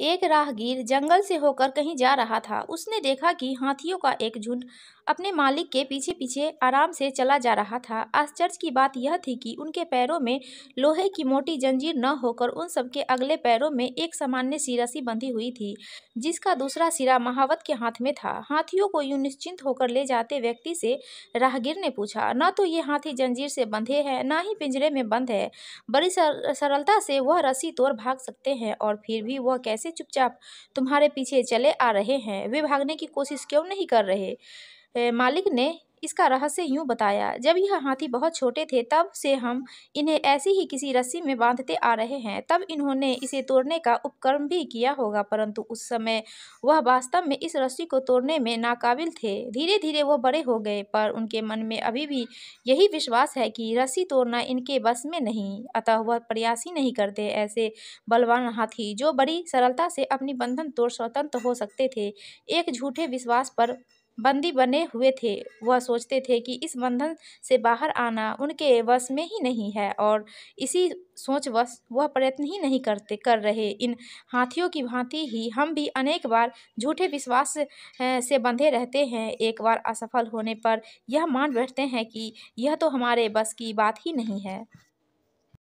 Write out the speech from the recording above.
एक राहगीर जंगल से होकर कहीं जा रहा था उसने देखा कि हाथियों का एक झुंड अपने मालिक के पीछे पीछे आराम से चला जा रहा था आश्चर्य की बात यह थी कि उनके पैरों में लोहे की मोटी जंजीर न होकर उन सबके अगले पैरों में एक सामान्य सिरासी बंधी हुई थी जिसका दूसरा सिरा महावत के हाथ में था हाथियों को यूं निश्चिंत होकर ले जाते व्यक्ति से राहगीर ने पूछा न तो ये हाथी जंजीर से बंधे है न ही पिंजरे में बंद है बड़ी सरलता से वह रस्सी तोड़ भाग सकते हैं और फिर भी वह कैसे कैसे चुपचाप तुम्हारे पीछे चले आ रहे हैं वे भागने की कोशिश क्यों नहीं कर रहे मालिक ने इसका रहस्य यूं बताया जब यह हाथी बहुत छोटे थे तब से हम इन्हें ऐसी ही किसी रस्सी में बांधते आ रहे हैं तब इन्होंने इसे तोड़ने का उपक्रम भी किया होगा परंतु उस समय वह वास्तव में इस रस्सी को तोड़ने में नाकाबिल थे धीरे धीरे वो बड़े हो गए पर उनके मन में अभी भी यही विश्वास है कि रस्सी तोड़ना इनके बस में नहीं अतः वह प्रयास ही नहीं करते ऐसे बलवान हाथी जो बड़ी सरलता से अपनी बंधन तोड़ स्वतंत्र हो सकते थे एक झूठे विश्वास पर बंदी बने हुए थे वह सोचते थे कि इस बंधन से बाहर आना उनके वश में ही नहीं है और इसी सोचवश वह प्रयत्न ही नहीं करते कर रहे इन हाथियों की भांति ही हम भी अनेक बार झूठे विश्वास से बंधे रहते हैं एक बार असफल होने पर यह मान बैठते हैं कि यह तो हमारे बस की बात ही नहीं है